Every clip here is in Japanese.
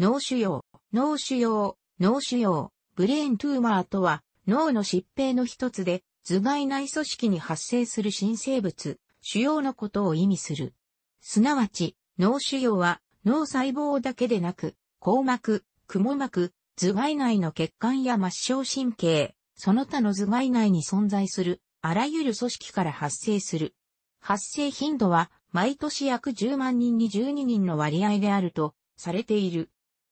脳腫瘍、脳腫瘍、脳腫瘍、ブレーントゥーマーとは、脳の疾病の一つで、頭蓋内組織に発生する新生物、腫瘍のことを意味する。すなわち、脳腫瘍は、脳細胞だけでなく、硬膜、雲膜、頭蓋内の血管や末梢神経、その他の頭蓋内に存在する、あらゆる組織から発生する。発生頻度は、毎年約10万人に12人の割合であると、されている。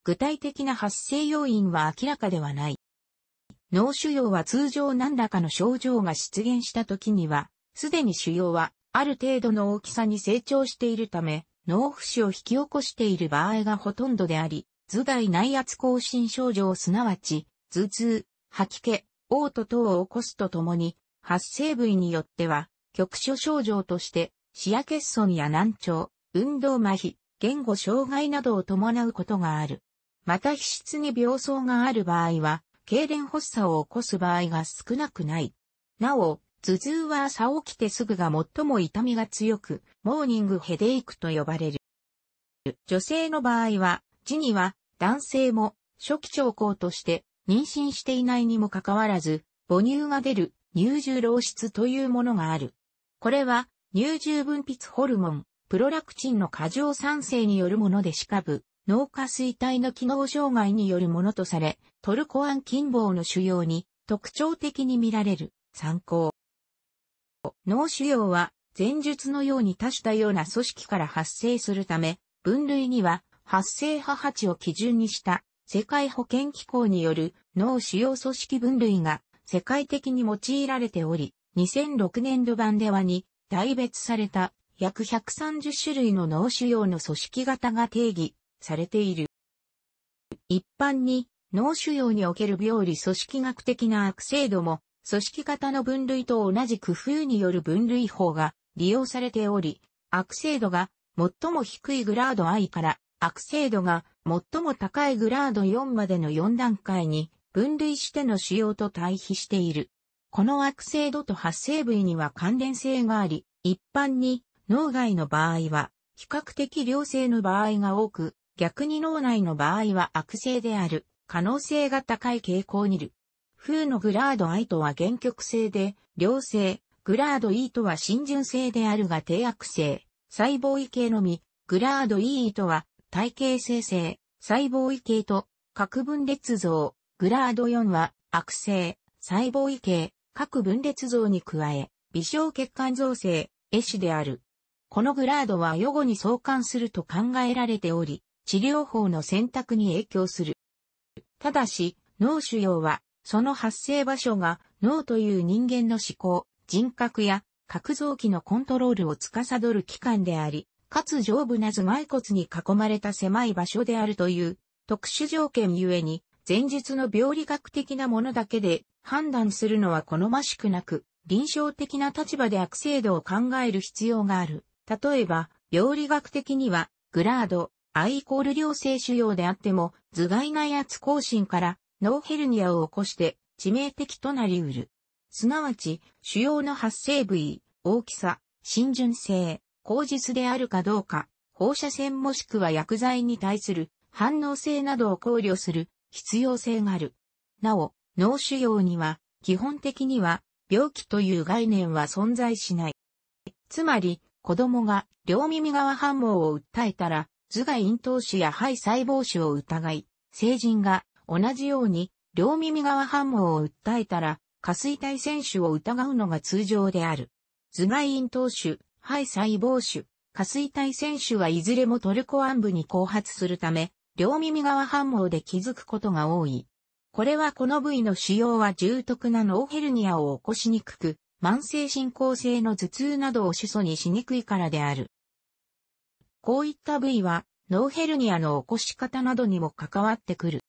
具体的な発生要因は明らかではない。脳腫瘍は通常何らかの症状が出現した時には、すでに腫瘍はある程度の大きさに成長しているため、脳不死を引き起こしている場合がほとんどであり、頭蓋内圧亢進症状すなわち、頭痛、吐き気、嘔吐等を起こすとともに、発生部位によっては、局所症状として、視野欠損や難聴、運動麻痺、言語障害などを伴うことがある。また皮質に病巣がある場合は、痙攣発作を起こす場合が少なくない。なお、頭痛は朝起きてすぐが最も痛みが強く、モーニングヘデイクと呼ばれる。女性の場合は、時には男性も初期兆候として妊娠していないにもかかわらず、母乳が出る乳汁漏出というものがある。これは乳汁分泌ホルモン、プロラクチンの過剰産生によるものでしかぶ、脳下垂体の機能障害によるものとされ、トルコアン近傍の腫瘍に特徴的に見られる。参考。脳腫瘍は前述のように多種多様な組織から発生するため、分類には発生派8を基準にした世界保健機構による脳腫瘍組織分類が世界的に用いられており、2006年度版ではに大別された約130種類の脳腫瘍の組織型が定義されている。一般に、脳腫瘍における病理組織学的な悪性度も、組織型の分類と同じ工夫による分類法が利用されており、悪性度が最も低いグラード I から悪性度が最も高いグラード4までの4段階に分類しての使用と対比している。この悪性度と発生部位には関連性があり、一般に脳外の場合は比較的良性の場合が多く、逆に脳内の場合は悪性である可能性が高い傾向にいる。風のグラード I とは原曲性で、良性、グラード E とは浸潤性であるが低悪性、細胞異形のみ、グラード E とは体系生成、細胞異形と核分裂像、グラード4は悪性、細胞異形、核分裂像に加え、微小血管造成、絵師である。このグラードは予後に相関すると考えられており、治療法の選択に影響する。ただし、脳腫瘍は、その発生場所が脳という人間の思考、人格や核臓器のコントロールを司る器官であり、かつ上部な頭蓋骨に囲まれた狭い場所であるという特殊条件ゆえに、前述の病理学的なものだけで判断するのは好ましくなく、臨床的な立場で悪性度を考える必要がある。例えば、病理学的には、グラード、アイコール良性腫瘍であっても、頭蓋内圧更新から脳ヘルニアを起こして致命的となり得る。すなわち、腫瘍の発生部位、大きさ、浸潤性、口実であるかどうか、放射線もしくは薬剤に対する反応性などを考慮する必要性がある。なお、脳腫瘍には、基本的には、病気という概念は存在しない。つまり、子供が両耳側反応を訴えたら、頭蓋咽頭腫や肺細胞腫を疑い、成人が同じように両耳側反応を訴えたら、下垂体腺腫を疑うのが通常である。頭蓋咽頭腫、肺細胞腫、下垂体腺腫はいずれもトルコ暗部に後発するため、両耳側反応で気づくことが多い。これはこの部位の使用は重篤な脳ヘルニアを起こしにくく、慢性進行性の頭痛などを主訴にしにくいからである。こういった部位は脳ヘルニアの起こし方などにも関わってくる。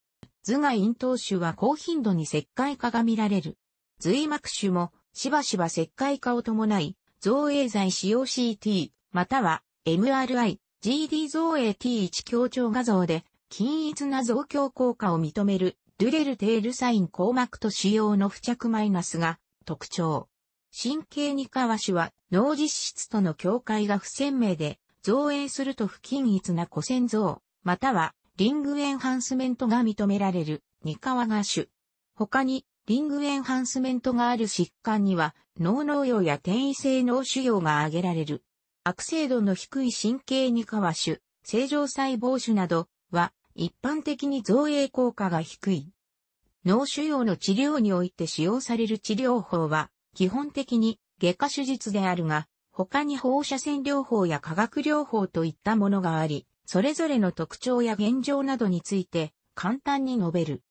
頭蓋咽頭腫は高頻度に石灰化が見られる。髄膜腫もしばしば石灰化を伴い、造影剤使用 CT、または MRI、GD 造影 T1 強調画像で、均一な増強効果を認める、ドゥレルテールサイン項膜と使用の付着マイナスが特徴。神経にかわしは脳実質との境界が不鮮明で、造影すると不均一な古線像、またはリングエンハンスメントが認められるニワガシ種。他にリングエンハンスメントがある疾患には脳脳用や転移性脳腫瘍が挙げられる。悪性度の低い神経ニワシ種、正常細胞種などは一般的に造影効果が低い。脳腫瘍の治療において使用される治療法は基本的に外科手術であるが、他に放射線療法や化学療法といったものがあり、それぞれの特徴や現状などについて簡単に述べる。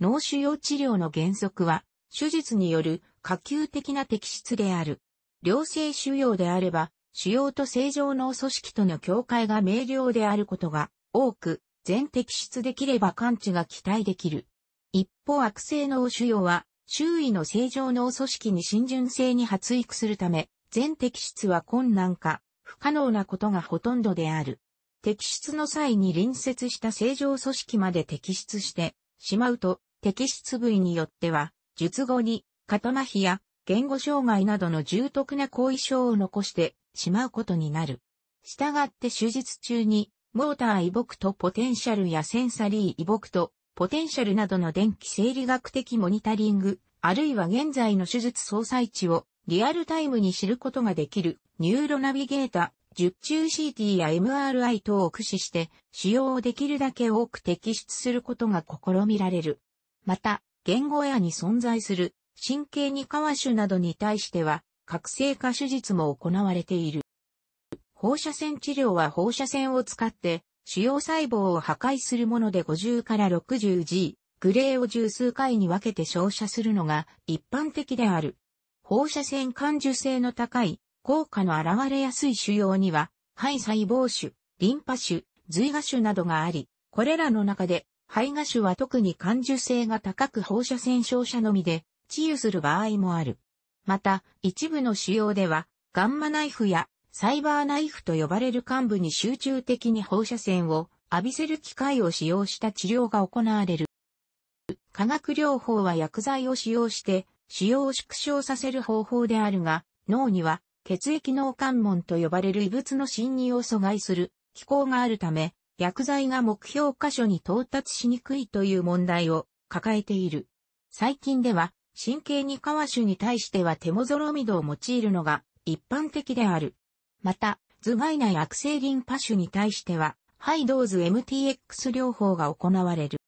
脳腫瘍治療の原則は、手術による可及的な摘出である。良性腫瘍であれば、腫瘍と正常脳組織との境界が明瞭であることが多く、全摘出できれば完治が期待できる。一方悪性脳腫瘍は、周囲の正常脳組織に浸潤性に発育するため、全摘出は困難か、不可能なことがほとんどである。摘出の際に隣接した正常組織まで摘出してしまうと、摘出部位によっては、術後に、肩麻痺や言語障害などの重篤な後遺症を残してしまうことになる。したがって手術中に、モーターイボクトポテンシャルやセンサリーイボクトポテンシャルなどの電気生理学的モニタリング、あるいは現在の手術総裁値をリアルタイムに知ることができるニューロナビゲータ、10中 CT や MRI 等を駆使して使用をできるだけ多く摘出することが試みられる。また、言語やに存在する神経に科話種などに対しては覚醒化手術も行われている。放射線治療は放射線を使って腫瘍細胞を破壊するもので50から 60G グレーを十数回に分けて照射するのが一般的である。放射線感受性の高い、効果の現れやすい腫瘍には、肺細胞腫、リンパ腫、髄芽腫などがあり、これらの中で、肺芽腫は特に感受性が高く放射線照射のみで、治癒する場合もある。また、一部の腫瘍では、ガンマナイフやサイバーナイフと呼ばれる幹部に集中的に放射線を浴びせる機械を使用した治療が行われる。化学療法は薬剤を使用して腫瘍を縮小させる方法であるが、脳には血液脳関門と呼ばれる異物の侵入を阻害する機構があるため、薬剤が目標箇所に到達しにくいという問題を抱えている。最近では、神経にカワ種に対してはテモゾロミドを用いるのが一般的である。また、頭蓋内悪性リンパ種に対しては、ハイドーズ MTX 療法が行われる。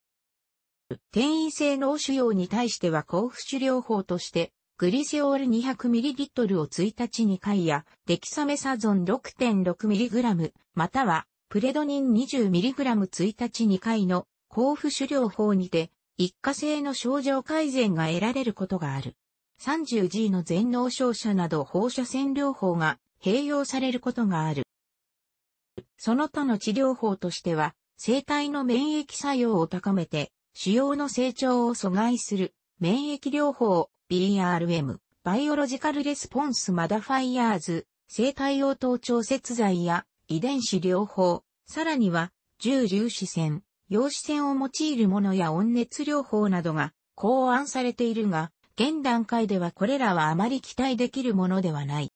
転移性脳腫瘍に対しては交付腫療法として、グリセオール 200ml を1日2回や、デキサメサゾン 6.6mg、または、プレドニン 20mg1 日2回の交付腫療法にて、一過性の症状改善が得られることがある。30G の全脳症者など放射線療法が併用されることがある。その他の治療法としては、生体の免疫作用を高めて、腫瘍の成長を阻害する免疫療法 BRM バイオロジカルレスポンスマダファイヤーズ生体応答調節剤や遺伝子療法、さらには重粒子線、陽子線を用いるものや温熱療法などが考案されているが、現段階ではこれらはあまり期待できるものではない。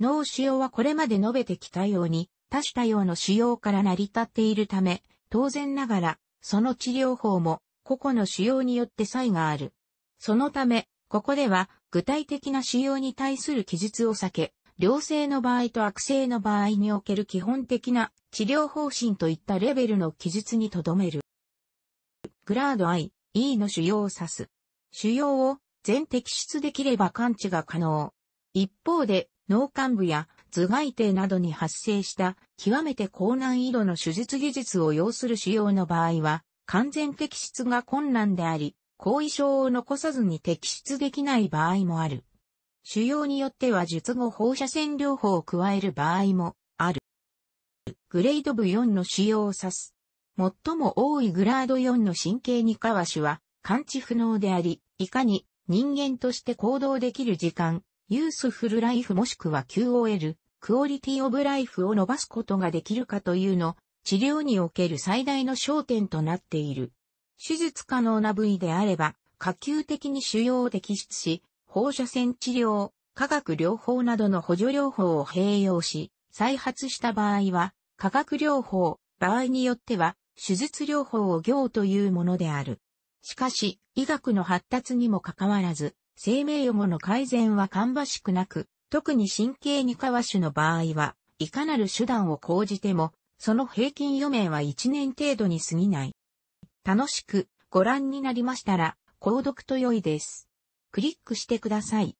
脳腫瘍はこれまで述べてきたように、多種多様の腫瘍から成り立っているため、当然ながらその治療法も個々の腫瘍によって差異がある。そのため、ここでは具体的な腫瘍に対する記述を避け、良性の場合と悪性の場合における基本的な治療方針といったレベルの記述にとどめる。グラード I、E の腫瘍を指す。腫瘍を全摘出できれば完治が可能。一方で、脳幹部や頭蓋底などに発生した極めて高難易度の手術技術を要する腫瘍の場合は、完全摘出が困難であり、後遺症を残さずに摘出できない場合もある。腫瘍によっては術後放射線療法を加える場合もある。グレード部4の腫瘍を指す。最も多いグラード4の神経にかわしは感知不能であり、いかに人間として行動できる時間、ユースフルライフもしくは QOL クオリティオブライフを伸ばすことができるかというの、治療における最大の焦点となっている。手術可能な部位であれば、可及的に腫瘍を摘出し、放射線治療、化学療法などの補助療法を併用し、再発した場合は、化学療法、場合によっては、手術療法を行というものである。しかし、医学の発達にもかかわらず、生命予後の改善は芳しくなく、特に神経二科和種の場合は、いかなる手段を講じても、その平均余命は1年程度に過ぎない。楽しくご覧になりましたら、購読と良いです。クリックしてください。